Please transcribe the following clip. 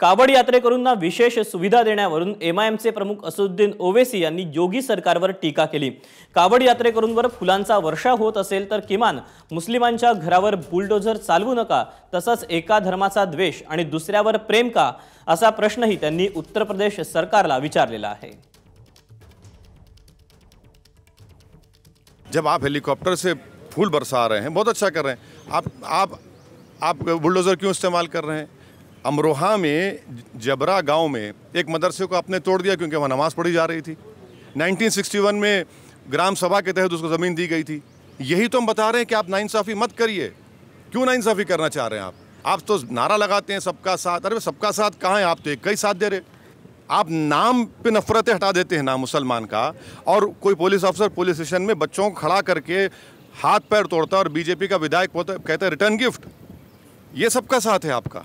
कावड यात्रेकरूंना विशेष सुविधा देण्यावरून M I एमचे प्रमुख असुद्दीन ओवेसी यांनी योगी सरकारवर टीका केली कावड यात्रेकरूंवर फुलांचा वर्षा होत असेल तर किमान मुस्लिमांच्या घरावर बुलडोझर चालवू नका तसंच एका धर्माचा द्वेष आणि दुसऱ्यावर प्रेम का असा प्रश्नही त्यांनी उत्तर प्रदेश सरकारला विचारलेला आहे जब आप हेलिकॉप्टर से फूल बरसा रहे हैं बहुत अच्छा कर रहे हैं आप आप आप बुलडोजर क्यों इस्तेमाल कर रहे हैं अमरोहा में जबरा गांव में एक मदरसे को आपने तोड़ दिया क्योंकि वहाँ नमाज़ पढ़ी जा रही थी 1961 में ग्राम सभा के तहत उसको ज़मीन दी गई थी यही तो हम बता रहे हैं कि आप नाइंसाफ़ी मत करिए क्यों नाइंसाफ़ी करना चाह रहे हैं आप आप तो नारा लगाते हैं सबका साथ अरे सबका साथ कहाँ है आप तो एक का ही साथ दे रहे आप नाम पे नफरतें हटा देते हैं ना मुसलमान का और कोई पुलिस अफसर पुलिस स्टेशन में बच्चों को खड़ा करके हाथ पैर तोड़ता और बीजेपी का विधायक कहता है रिटर्न गिफ्ट ये सबका साथ है आपका